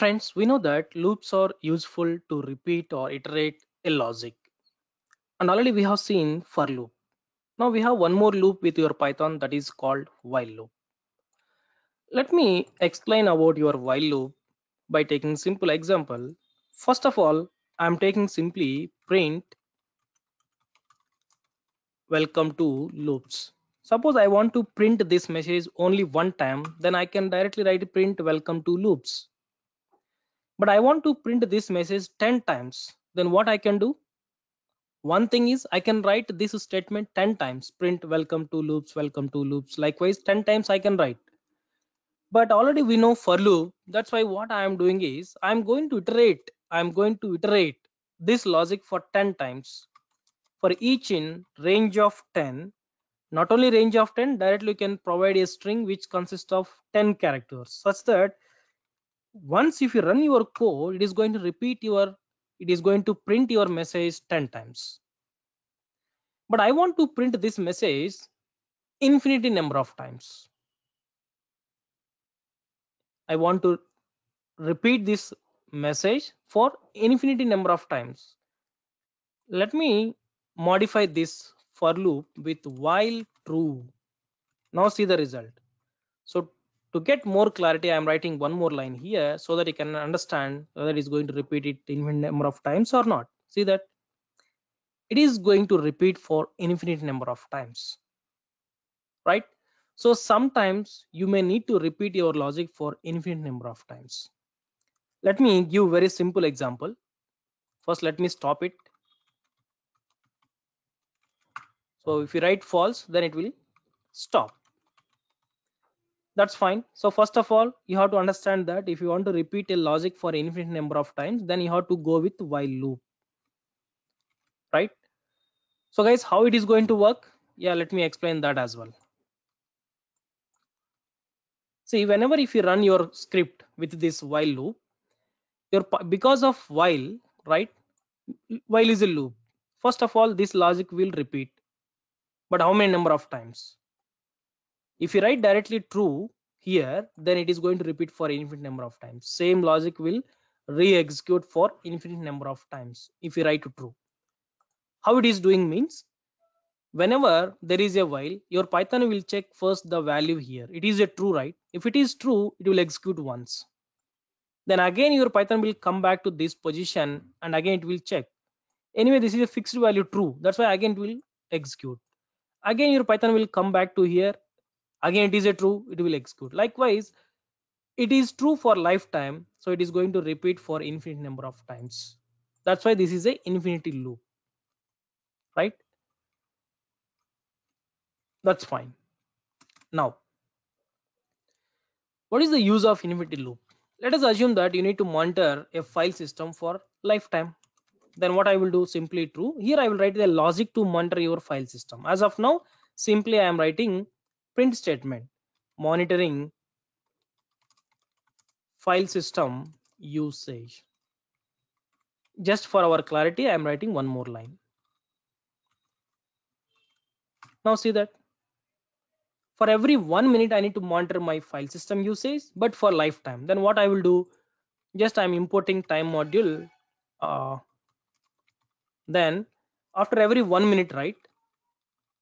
Friends, we know that loops are useful to repeat or iterate a logic. And already we have seen for loop. Now we have one more loop with your Python that is called while loop. Let me explain about your while loop by taking simple example. First of all, I'm taking simply print welcome to loops. Suppose I want to print this message only one time, then I can directly write print welcome to loops but I want to print this message 10 times, then what I can do? One thing is I can write this statement 10 times, print welcome to loops, welcome to loops. Likewise, 10 times I can write. But already we know for loop. That's why what I am doing is I'm going to iterate. I'm going to iterate this logic for 10 times for each in range of 10 not only range of 10 directly you can provide a string which consists of 10 characters such that once if you run your code it is going to repeat your it is going to print your message 10 times but i want to print this message infinity number of times i want to repeat this message for infinity number of times let me modify this for loop with while true now see the result so to get more clarity i'm writing one more line here so that you can understand whether it's going to repeat it infinite number of times or not see that it is going to repeat for infinite number of times right so sometimes you may need to repeat your logic for infinite number of times let me give very simple example first let me stop it so if you write false then it will stop that's fine so first of all you have to understand that if you want to repeat a logic for infinite number of times then you have to go with while loop right so guys how it is going to work yeah let me explain that as well see whenever if you run your script with this while loop your because of while right while is a loop first of all this logic will repeat but how many number of times if you write directly true here then it is going to repeat for infinite number of times same logic will re-execute for infinite number of times if you write to true how it is doing means whenever there is a while your python will check first the value here it is a true right if it is true it will execute once then again your python will come back to this position and again it will check anyway this is a fixed value true that's why again it will execute again your python will come back to here again it is a true it will execute likewise it is true for lifetime so it is going to repeat for infinite number of times that's why this is a infinity loop right that's fine now what is the use of infinity loop let us assume that you need to monitor a file system for lifetime then what i will do simply true here i will write the logic to monitor your file system as of now simply i am writing print statement monitoring file system usage just for our clarity i am writing one more line now see that for every one minute i need to monitor my file system usage but for lifetime then what i will do just i'm importing time module uh, then after every one minute right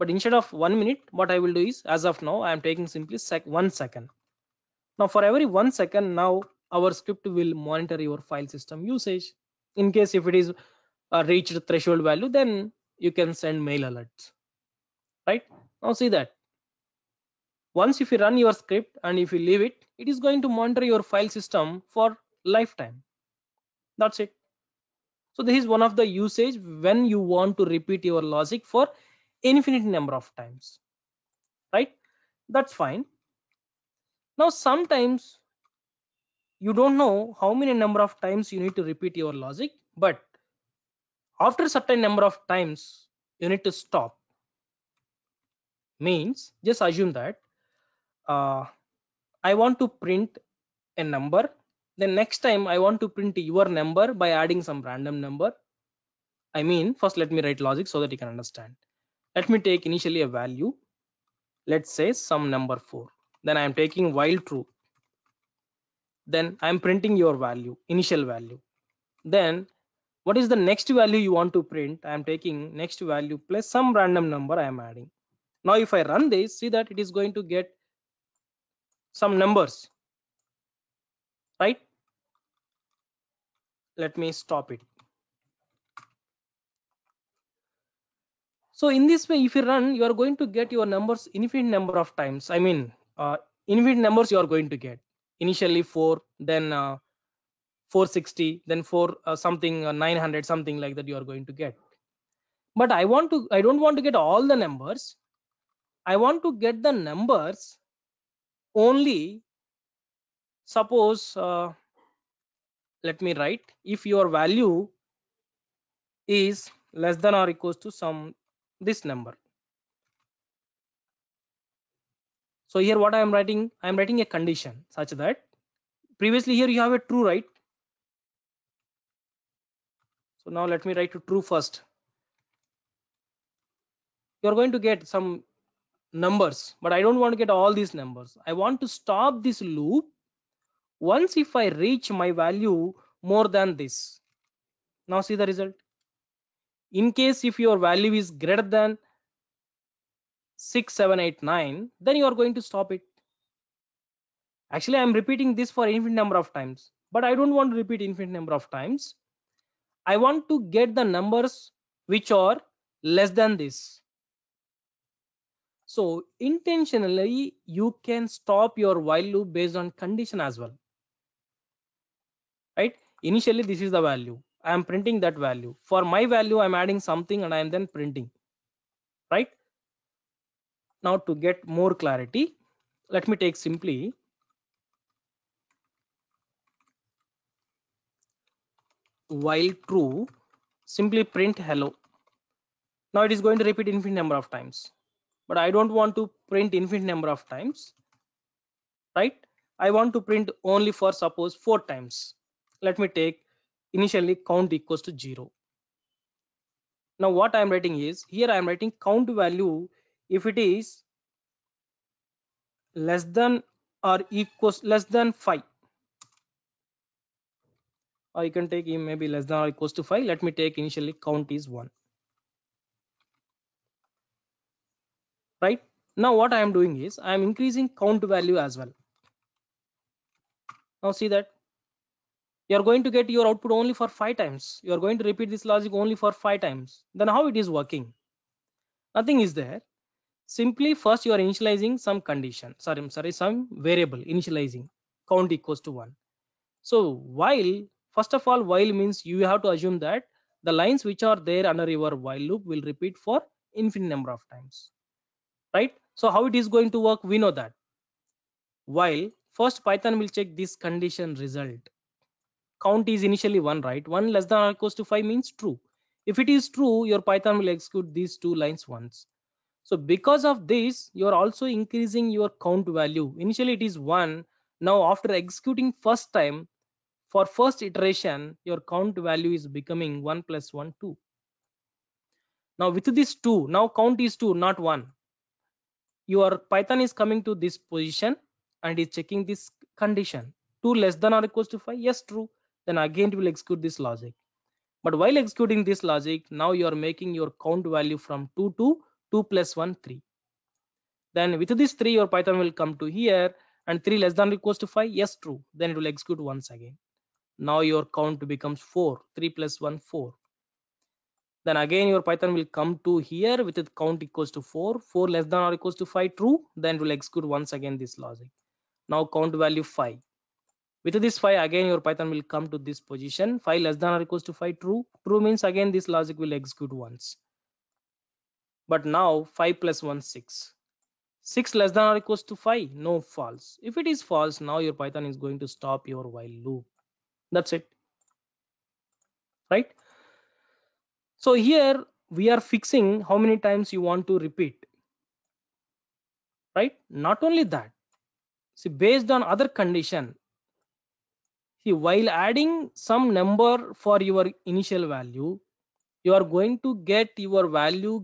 but instead of one minute what i will do is as of now i am taking simply sec one second now for every one second now our script will monitor your file system usage in case if it is uh, reached threshold value then you can send mail alerts right now see that once if you run your script and if you leave it it is going to monitor your file system for lifetime that's it so this is one of the usage when you want to repeat your logic for infinite number of times right that's fine now sometimes you don't know how many number of times you need to repeat your logic but after a certain number of times you need to stop means just assume that uh, I want to print a number then next time I want to print your number by adding some random number I mean first let me write logic so that you can understand let me take initially a value let's say some number 4 then i am taking while true then i am printing your value initial value then what is the next value you want to print i am taking next value plus some random number i am adding now if i run this see that it is going to get some numbers right let me stop it so in this way if you run you are going to get your numbers infinite number of times i mean uh, infinite numbers you are going to get initially 4 then uh, 460 then 4 uh, something uh, 900 something like that you are going to get but i want to i don't want to get all the numbers i want to get the numbers only suppose uh, let me write if your value is less than or equals to some this number so here what i am writing i am writing a condition such that previously here you have a true right so now let me write to true first you're going to get some numbers but i don't want to get all these numbers i want to stop this loop once if i reach my value more than this now see the result in case if your value is greater than 6789 then you are going to stop it actually i'm repeating this for infinite number of times but i don't want to repeat infinite number of times i want to get the numbers which are less than this so intentionally you can stop your while loop based on condition as well right initially this is the value i am printing that value for my value i'm adding something and i am then printing right now to get more clarity let me take simply while true simply print hello now it is going to repeat infinite number of times but i don't want to print infinite number of times right i want to print only for suppose four times let me take initially count equals to 0 now what i am writing is here i am writing count value if it is less than or equals less than 5 or you can take maybe less than or equals to 5 let me take initially count is 1 right now what i am doing is i am increasing count value as well now see that you are going to get your output only for five times you are going to repeat this logic only for five times then how it is working nothing is there simply first you are initializing some condition sorry i'm sorry some variable initializing count equals to one so while first of all while means you have to assume that the lines which are there under your while loop will repeat for infinite number of times right so how it is going to work we know that while first python will check this condition result count is initially one right one less than or equals to five means true if it is true your python will execute these two lines once so because of this you are also increasing your count value initially it is one now after executing first time for first iteration your count value is becoming 1 plus 1 2 now with this 2 now count is 2 not 1 your python is coming to this position and is checking this condition 2 less than or equals to 5 yes true then again it will execute this logic but while executing this logic now you are making your count value from 2 to 2 plus 1 3 then with this 3 your python will come to here and 3 less than equals to 5 yes true then it will execute once again now your count becomes 4 3 plus 1 4 then again your python will come to here with the count equals to 4 4 less than or equals to 5 true then it will execute once again this logic now count value 5 with this five again your python will come to this position Five less than or equals to five true true means again this logic will execute once but now 5 plus 1 6 6 less than or equals to 5 no false if it is false now your python is going to stop your while loop that's it right so here we are fixing how many times you want to repeat right not only that see based on other condition see while adding some number for your initial value you are going to get your value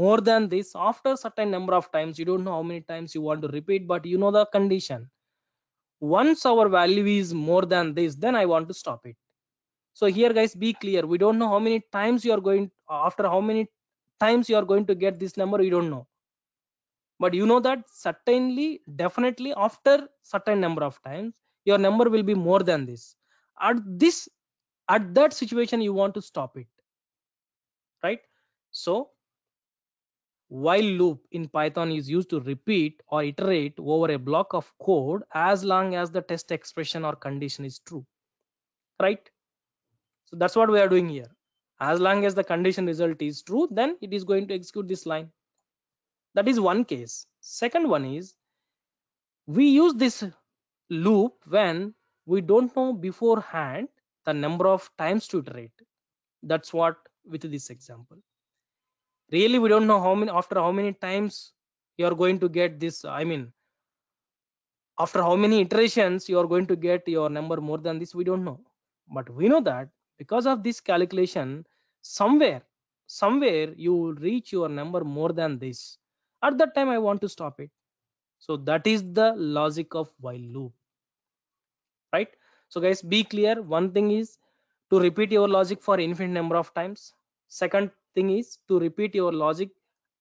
more than this after certain number of times you don't know how many times you want to repeat but you know the condition once our value is more than this then i want to stop it so here guys be clear we don't know how many times you are going after how many times you are going to get this number you don't know but you know that certainly definitely after certain number of times your number will be more than this at this at that situation you want to stop it right so while loop in python is used to repeat or iterate over a block of code as long as the test expression or condition is true right so that's what we are doing here as long as the condition result is true then it is going to execute this line that is one case second one is we use this loop when we don't know beforehand the number of times to iterate that's what with this example really we don't know how many after how many times you are going to get this i mean after how many iterations you are going to get your number more than this we don't know but we know that because of this calculation somewhere somewhere you will reach your number more than this at that time i want to stop it so that is the logic of while loop right so guys be clear one thing is to repeat your logic for infinite number of times second thing is to repeat your logic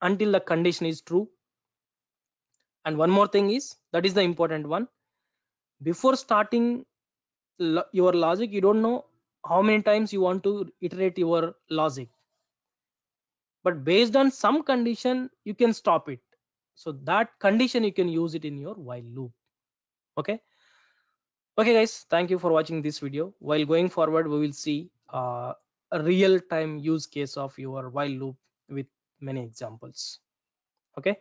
until the condition is true and one more thing is that is the important one before starting lo your logic you don't know how many times you want to iterate your logic but based on some condition you can stop it so that condition you can use it in your while loop okay okay guys thank you for watching this video while going forward we will see uh, a real time use case of your while loop with many examples okay